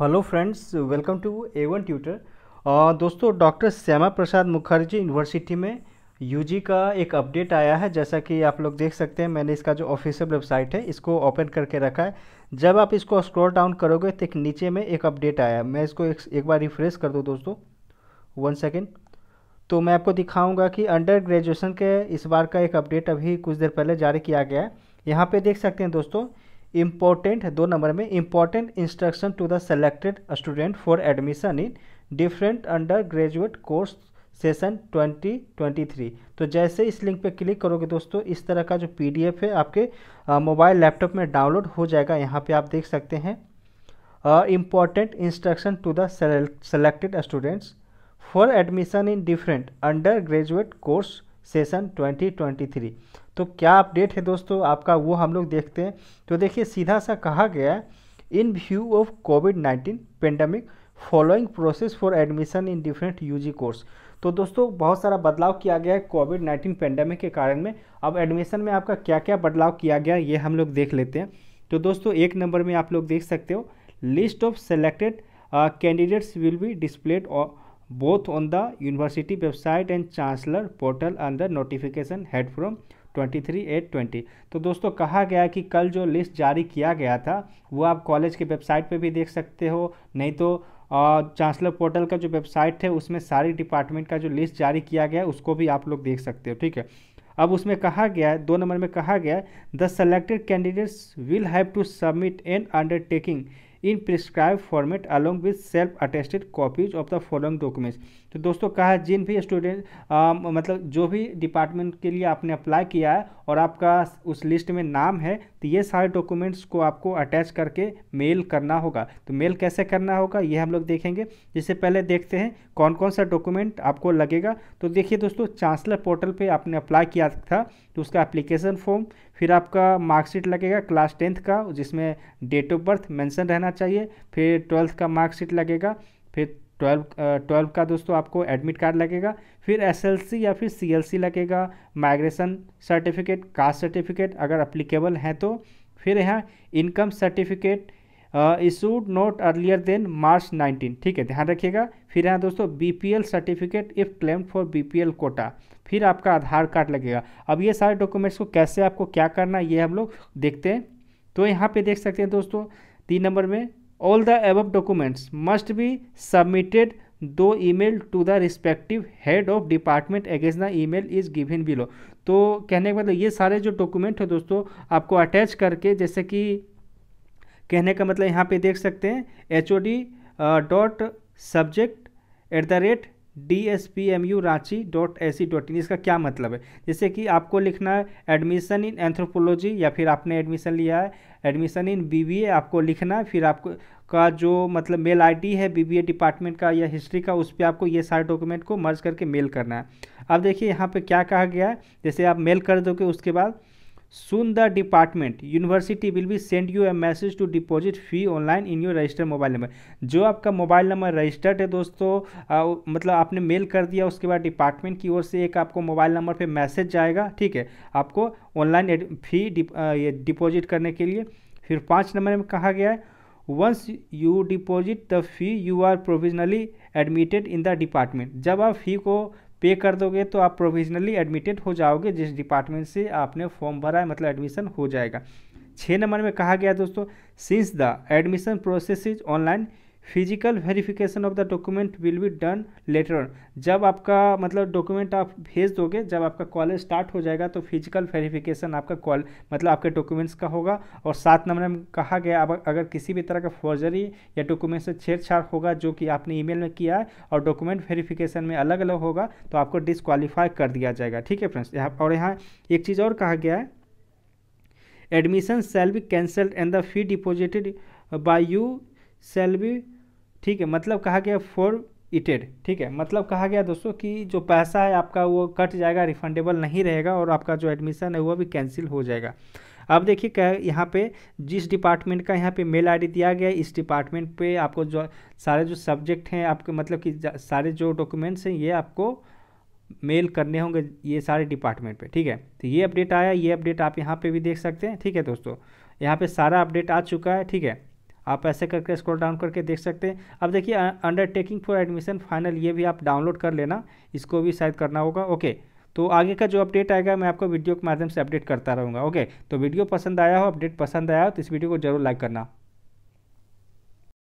hello friends welcome to A one tutor दोस्तों doctor Shyama Prasad Mukherjee university में UG का एक अपडेट आया है जैसा कि आप लोग देख सकते हैं मैंने इसका जो ऑफिशियल वेबसाइट है इसको ओपन करके रखा है जब आप इसको स्क्रॉल डाउन करोगे तो एक नीचे में एक अपडेट आया है मैं इसको एक, एक बार रिफ्रेश कर दूँ दोस्तों वन सेकेंड तो मैं आपको दिखाऊँगा कि अंडर ग्रेजुएसन के इस बार का एक अपडेट अभी कुछ देर पहले जारी किया गया है यहाँ पर देख सकते हैं दोस्तों इम्पोर्टेंट दो नंबर में important instruction to the selected student for admission in different under graduate course session 2023 तो जैसे इस लिंक पे क्लिक करोगे दोस्तों इस तरह का जो पीडीएफ है आपके मोबाइल लैपटॉप में डाउनलोड हो जाएगा यहाँ पे आप देख सकते हैं important instruction to the selected students for admission in different under graduate course session 2023 तो क्या अपडेट है दोस्तों आपका वो हम लोग देखते हैं तो देखिए सीधा सा कहा गया in view of covid nineteen pandemic following process for admission in different U course तो दोस्तों बहुत सारा बदलाव किया गया है कोविड नाइन्टीन पेंडेमिक के कारण में अब एडमिशन में आपका क्या क्या बदलाव किया गया ये हम लोग देख लेते हैं तो दोस्तों एक नंबर में आप लोग देख सकते हो list of selected candidates will be displayed both on the university website and chancellor portal under notification head from twenty three eight twenty तो दोस्तों कहा गया कि कल जो लिस्ट जारी किया गया था वो आप कॉलेज के वेबसाइट पे भी देख सकते हो नहीं तो चांसलर पोर्टल का जो वेबसाइट है उसमें सारी डिपार्टमेंट का जो लिस्ट जारी किया गया है उसको भी आप लोग देख सकते हो ठीक है अब उसमें कहा गया है दो नंबर में कहा गया है the selected candidates will have to submit an undertaking in prescribed format along with self attested copies of the following documents तो दोस्तों कहा जिन भी स्टूडेंट मतलब जो भी डिपार्टमेंट के लिए आपने अप्लाई किया है और आपका उस लिस्ट में नाम है तो ये सारे डॉक्यूमेंट्स को आपको अटैच करके मेल करना होगा तो मेल कैसे करना होगा ये हम लोग देखेंगे इससे पहले देखते हैं कौन कौन सा डॉक्यूमेंट आपको लगेगा तो देखिए दोस्तों चांसलर पोर्टल पर आपने अप्लाई किया था तो उसका एप्लीकेशन फॉर्म फिर आपका मार्कशीट लगेगा क्लास टेंथ का जिसमें डेट ऑफ बर्थ मेंशन रहना चाहिए फिर ट्वेल्थ का मार्कशीट लगेगा फिर ट्वेल्व ट्वेल्व का दोस्तों आपको एडमिट कार्ड लगेगा फिर एसएलसी या फिर सीएलसी लगेगा माइग्रेशन सर्टिफिकेट कास्ट सर्टिफिकेट अगर अप्लीकेबल हैं तो फिर यहाँ income certificate issued not earlier than March 19 ठीक है ध्यान रखिएगा फिर यहाँ दोस्तों BPL certificate if claim for BPL quota फिर आपका आधार कार्ड लगेगा अब ये सारे डॉक्यूमेंट्स को कैसे आपको क्या करना है ये हम लोग देखते हैं तो यहाँ पे देख सकते हैं दोस्तों तीन नंबर में all the above documents must be submitted to email to the respective head of department against the email is given below तो कहने का मतलब ये सारे जो डॉक्यूमेंट है दोस्तों आपको अटैच करके जैसे कि कहने का मतलब यहाँ पे देख सकते हैं H O D dot subject at the rate D S P M U Ranchi dot A C dot in इसका क्या मतलब है जैसे कि आपको लिखना है एडमिशन इन एंथ्रोपोलॉजी या फिर आपने एडमिशन लिया है admission in B B A आपको लिखना है फिर आपको का जो मतलब मेल आईडी है बीबीए डिपार्टमेंट का या हिस्ट्री का उस पर आपको ये सारे डॉक्यूमेंट को मर्ज करके मेल करना है अब देखिए यहाँ पर क्या कहा गया है जैसे आप मेल कर दोगे उसके बाद soon the department university will be send you a message to deposit fee online in your registered mobile number जो आपका मोबाइल नंबर रजिस्टर्ड है दोस्तों आ, मतलब आपने मेल कर दिया उसके बाद डिपार्टमेंट की ओर से एक आपको मोबाइल नंबर पे मैसेज जाएगा ठीक है आपको ऑनलाइन फी ये डिपॉजिट करने के लिए फिर पाँच नंबर में कहा गया है once you deposit the fee you are provisionally admitted in the department जब आप फी को पे कर दोगे तो आप प्रोविजनली एडमिटेड हो जाओगे जिस डिपार्टमेंट से आपने फॉर्म भरा है मतलब एडमिशन हो जाएगा छः नंबर में कहा गया दोस्तों since the admission process is online physical verification of the document will be done later on जब आपका मतलब डॉक्यूमेंट आप भेज दोगे जब आपका कॉलेज स्टार्ट हो जाएगा तो फिजिकल वेरिफिकेशन आपका कॉल मतलब आपके डॉक्यूमेंट्स का होगा और सात नंबर में कहा गया अब अगर किसी भी तरह का फॉर्जरी या डॉक्यूमेंट से छेड़छाड़ होगा जो कि आपने ईमेल में किया है और डॉक्यूमेंट वेरिफिकेशन में अलग अलग होगा तो आपको डिसक्वालीफाई कर दिया जाएगा ठीक है फ्रेंड्स यहाँ और यहाँ एक चीज़ और कहा गया है admission shall be cancelled and the fee deposited by you shall be ठीक है मतलब कहा गया फॉर इटेड ठीक है मतलब कहा गया दोस्तों कि जो पैसा है आपका वो कट जाएगा रिफंडेबल नहीं रहेगा और आपका जो एडमिशन है वो भी कैंसिल हो जाएगा अब देखिए क्या यहाँ पे जिस डिपार्टमेंट का यहाँ पे मेल आईडी दिया गया है इस डिपार्टमेंट पे आपको जो सारे जो सब्जेक्ट हैं आपके मतलब कि सारे जो डॉक्यूमेंट्स हैं ये आपको मेल करने होंगे ये सारे डिपार्टमेंट पे ठीक है तो ये अपडेट आया ये अपडेट आप यहाँ पे भी देख सकते हैं ठीक है दोस्तों यहाँ पे सारा अपडेट आ चुका है ठीक है आप ऐसे करके स्क्रॉल डाउन करके देख सकते हैं अब देखिए अंडरटेकिंग फॉर एडमिशन फाइनल ये भी आप डाउनलोड कर लेना इसको भी शायद करना होगा ओके तो आगे का जो अपडेट आएगा मैं आपको वीडियो के माध्यम से अपडेट करता रहूँगा ओके तो वीडियो पसंद आया हो अपडेट पसंद आया हो तो इस वीडियो को जरूर लाइक करना